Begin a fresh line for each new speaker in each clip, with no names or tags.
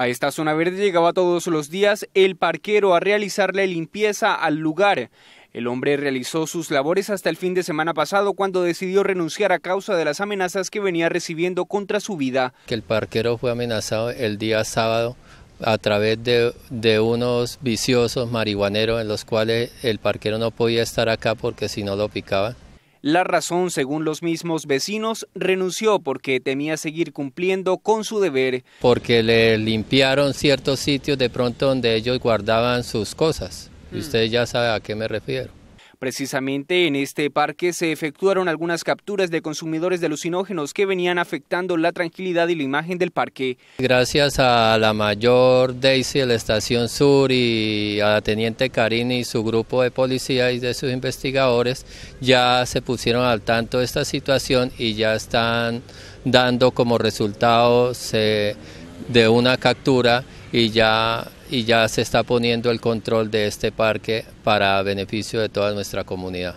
A esta zona verde llegaba todos los días el parquero a realizar la limpieza al lugar. El hombre realizó sus labores hasta el fin de semana pasado cuando decidió renunciar a causa de las amenazas que venía recibiendo contra su vida.
Que el parquero fue amenazado el día sábado a través de, de, unos viciosos marihuaneros en los cuales el parquero no podía estar acá porque si no lo picaba.
La razón, según los mismos vecinos, renunció porque temía seguir cumpliendo con su deber.
Porque le limpiaron ciertos sitios de pronto donde ellos guardaban sus cosas. Mm. usted ya sabe a qué me refiero.
Precisamente en este parque se efectuaron algunas capturas de consumidores de alucinógenos que venían afectando la tranquilidad y la imagen del parque.
Gracias a la mayor Daisy de la Estación Sur y a la Teniente Karini y su grupo de policía y de sus investigadores ya se pusieron al tanto de esta situación y ya están dando como resultado de una captura y ya, y ya se está poniendo el control de este parque para beneficio de toda nuestra comunidad.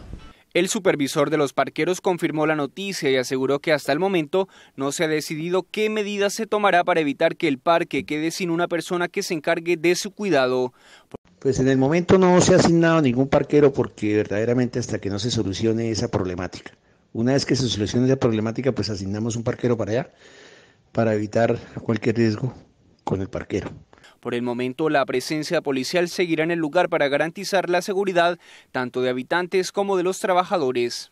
El supervisor de los parqueros confirmó la noticia y aseguró que hasta el momento no se ha decidido qué medidas se tomará para evitar que el parque quede sin una persona que se encargue de su cuidado.
Pues en el momento no se ha asignado ningún parquero porque verdaderamente hasta que no se solucione esa problemática. Una vez que se solucione esa problemática, pues asignamos un parquero para allá para evitar cualquier riesgo el parquero.
Por el momento, la presencia policial seguirá en el lugar para garantizar la seguridad tanto de habitantes como de los trabajadores.